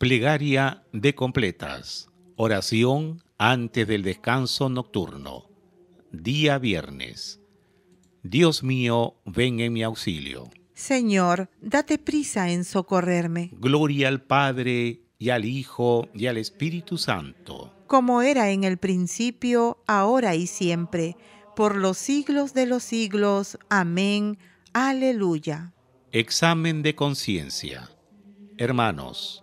Plegaria de completas. Oración antes del descanso nocturno. Día viernes. Dios mío, ven en mi auxilio. Señor, date prisa en socorrerme. Gloria al Padre y al Hijo y al Espíritu Santo. Como era en el principio, ahora y siempre, por los siglos de los siglos. Amén. Aleluya. Examen de conciencia. Hermanos,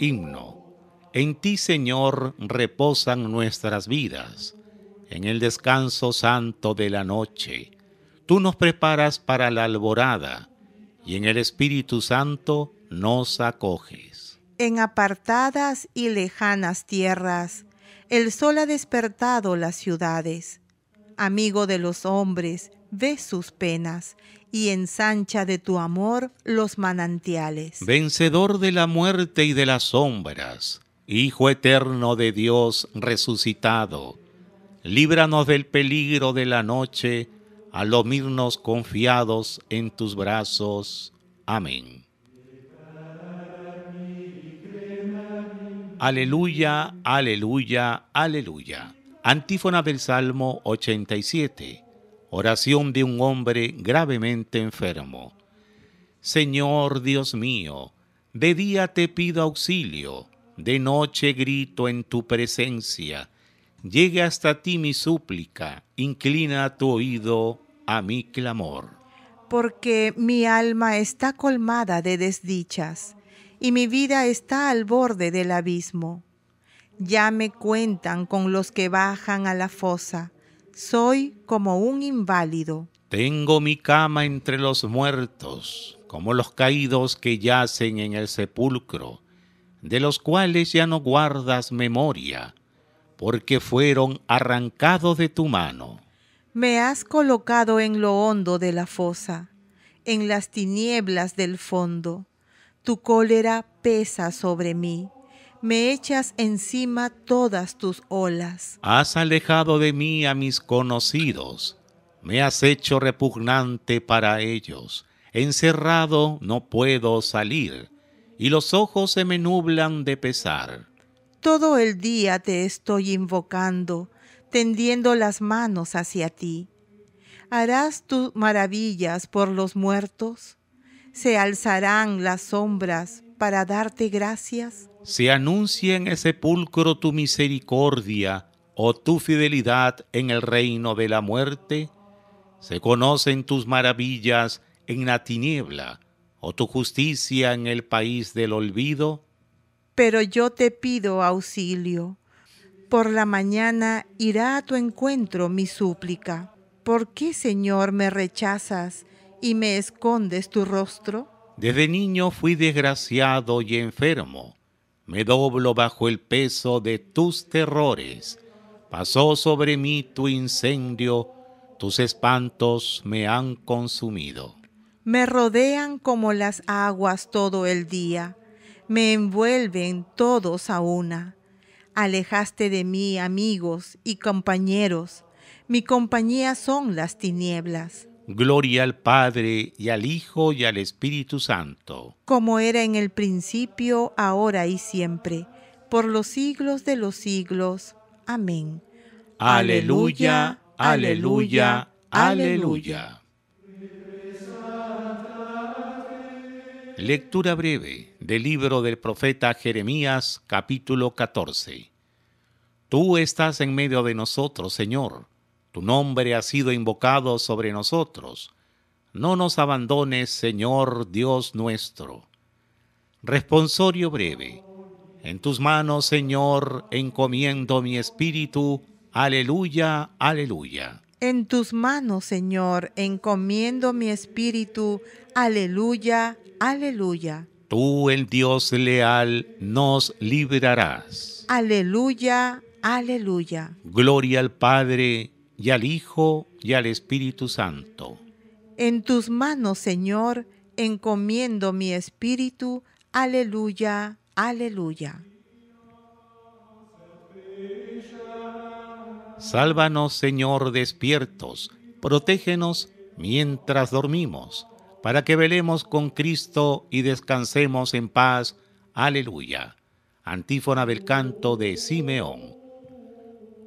Himno. En ti, Señor, reposan nuestras vidas, en el descanso santo de la noche. Tú nos preparas para la alborada, y en el Espíritu Santo nos acoges. En apartadas y lejanas tierras, el sol ha despertado las ciudades. Amigo de los hombres, ve sus penas y ensancha de tu amor los manantiales. Vencedor de la muerte y de las sombras, Hijo eterno de Dios resucitado, líbranos del peligro de la noche al omirnos confiados en tus brazos. Amén. Aleluya, aleluya, aleluya. Antífona del Salmo 87 oración de un hombre gravemente enfermo. Señor Dios mío, de día te pido auxilio, de noche grito en tu presencia. Llegue hasta ti mi súplica, inclina tu oído a mi clamor. Porque mi alma está colmada de desdichas y mi vida está al borde del abismo. Ya me cuentan con los que bajan a la fosa soy como un inválido. Tengo mi cama entre los muertos, como los caídos que yacen en el sepulcro, de los cuales ya no guardas memoria, porque fueron arrancados de tu mano. Me has colocado en lo hondo de la fosa, en las tinieblas del fondo. Tu cólera pesa sobre mí me echas encima todas tus olas. Has alejado de mí a mis conocidos, me has hecho repugnante para ellos, encerrado no puedo salir, y los ojos se me nublan de pesar. Todo el día te estoy invocando, tendiendo las manos hacia ti. ¿Harás tus maravillas por los muertos? ¿Se alzarán las sombras para darte gracias? se anuncia en el sepulcro tu misericordia o tu fidelidad en el reino de la muerte. Se conocen tus maravillas en la tiniebla o tu justicia en el país del olvido. Pero yo te pido auxilio. Por la mañana irá a tu encuentro mi súplica. ¿Por qué, Señor, me rechazas y me escondes tu rostro? Desde niño fui desgraciado y enfermo me doblo bajo el peso de tus terrores. Pasó sobre mí tu incendio, tus espantos me han consumido. Me rodean como las aguas todo el día, me envuelven todos a una. Alejaste de mí amigos y compañeros, mi compañía son las tinieblas. Gloria al Padre y al Hijo y al Espíritu Santo. Como era en el principio, ahora y siempre, por los siglos de los siglos. Amén. Aleluya, aleluya, aleluya. Lectura breve del libro del profeta Jeremías capítulo 14. Tú estás en medio de nosotros, Señor tu nombre ha sido invocado sobre nosotros. No nos abandones, Señor Dios nuestro. Responsorio breve. En tus manos, Señor, encomiendo mi espíritu. Aleluya, aleluya. En tus manos, Señor, encomiendo mi espíritu. Aleluya, aleluya. Tú, el Dios leal, nos librarás. Aleluya, aleluya. Gloria al Padre y al Hijo y al Espíritu Santo. En tus manos, Señor, encomiendo mi espíritu. Aleluya, aleluya. Sálvanos, Señor, despiertos, protégenos mientras dormimos, para que velemos con Cristo y descansemos en paz. Aleluya. Antífona del canto de Simeón.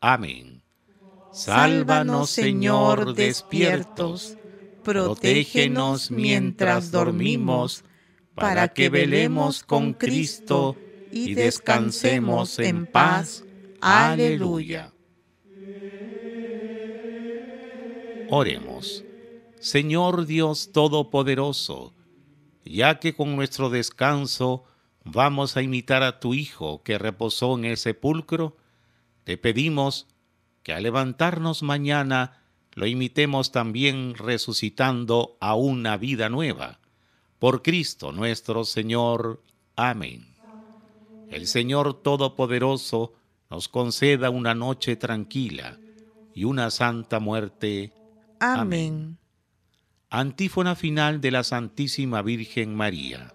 Amén. Sálvanos, Señor, despiertos, protégenos mientras dormimos, para que velemos con Cristo y descansemos en paz. Aleluya. Oremos, Señor Dios Todopoderoso, ya que con nuestro descanso vamos a imitar a tu Hijo que reposó en el sepulcro, te pedimos que al levantarnos mañana lo imitemos también resucitando a una vida nueva. Por Cristo nuestro Señor. Amén. El Señor Todopoderoso nos conceda una noche tranquila y una santa muerte. Amén. Antífona final de la Santísima Virgen María.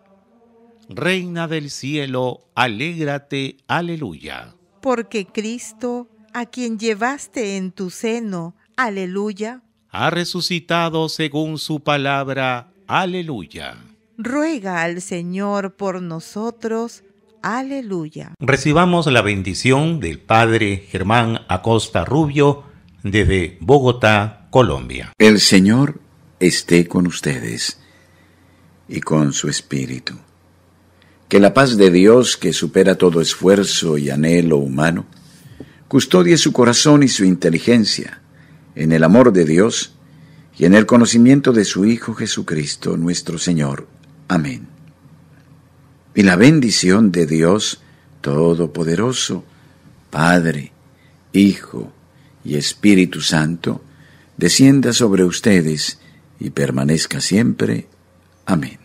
Reina del cielo, alégrate, aleluya porque Cristo, a quien llevaste en tu seno, aleluya, ha resucitado según su palabra, aleluya. Ruega al Señor por nosotros, aleluya. Recibamos la bendición del Padre Germán Acosta Rubio desde Bogotá, Colombia. El Señor esté con ustedes y con su Espíritu que la paz de Dios, que supera todo esfuerzo y anhelo humano, custodie su corazón y su inteligencia en el amor de Dios y en el conocimiento de su Hijo Jesucristo nuestro Señor. Amén. Y la bendición de Dios Todopoderoso, Padre, Hijo y Espíritu Santo, descienda sobre ustedes y permanezca siempre. Amén.